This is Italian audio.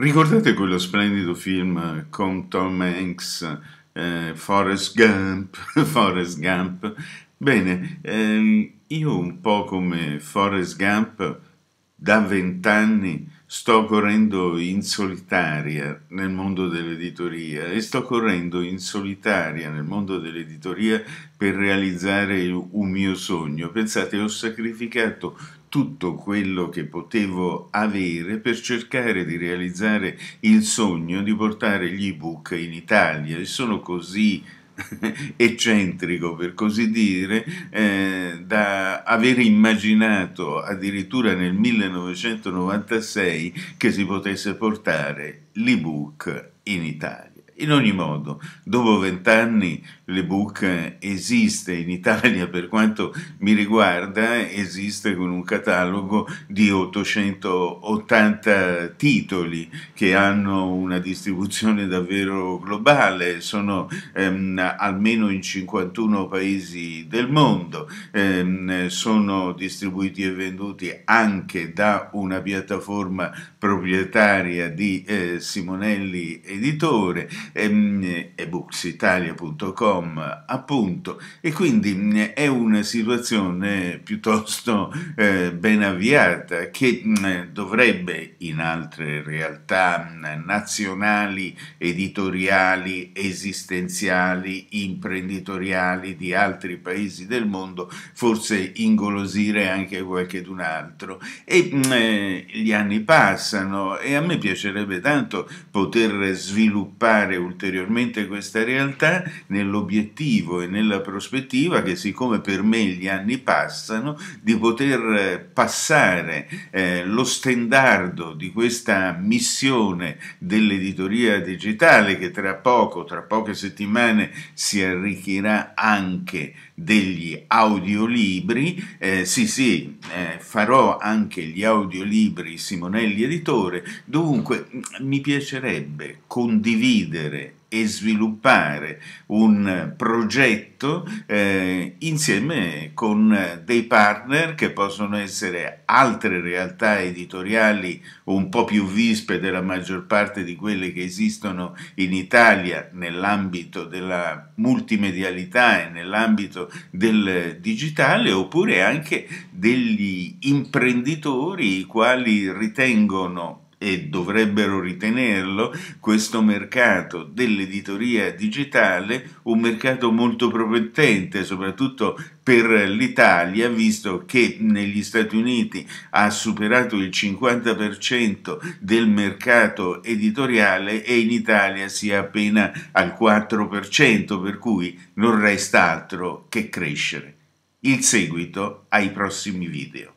Ricordate quello splendido film eh, con Tom Hanks, eh, Forrest Gump? Forrest Gump? Bene, ehm, io un po' come Forrest Gump da vent'anni sto correndo in solitaria nel mondo dell'editoria e sto correndo in solitaria nel mondo dell'editoria per realizzare un mio sogno. Pensate, ho sacrificato tutto quello che potevo avere per cercare di realizzare il sogno di portare gli ebook in Italia e sono così eccentrico per così dire, eh, da aver immaginato addirittura nel 1996 che si potesse portare l'ebook in Italia. In ogni modo, dopo vent'anni l'ebook esiste in Italia, per quanto mi riguarda, esiste con un catalogo di 880 titoli che hanno una distribuzione davvero globale, sono ehm, almeno in 51 paesi del mondo, ehm, sono distribuiti e venduti anche da una piattaforma proprietaria di eh, Simonelli Editore ebooksitalia.com mm, appunto e quindi mm, è una situazione piuttosto eh, ben avviata che mm, dovrebbe in altre realtà nazionali, editoriali, esistenziali, imprenditoriali di altri paesi del mondo forse ingolosire anche qualchedun altro e gli anni passano e a me piacerebbe tanto poter sviluppare ulteriormente questa realtà nell'obiettivo e nella prospettiva che siccome per me gli anni passano, di poter eh, passare eh, lo stendardo di questa missione dell'editoria digitale che tra poco, tra poche settimane si arricchirà anche degli audiolibri, eh, sì sì, eh, farò anche gli audiolibri Simonelli Editore, dunque mi piacerebbe condividere scegliere e sviluppare un progetto eh, insieme con dei partner che possono essere altre realtà editoriali un po' più vispe della maggior parte di quelle che esistono in Italia nell'ambito della multimedialità e nell'ambito del digitale oppure anche degli imprenditori i quali ritengono e dovrebbero ritenerlo questo mercato dell'editoria digitale un mercato molto promettente, soprattutto per l'Italia, visto che negli Stati Uniti ha superato il 50% del mercato editoriale e in Italia si è appena al 4%, per cui non resta altro che crescere. Il seguito ai prossimi video.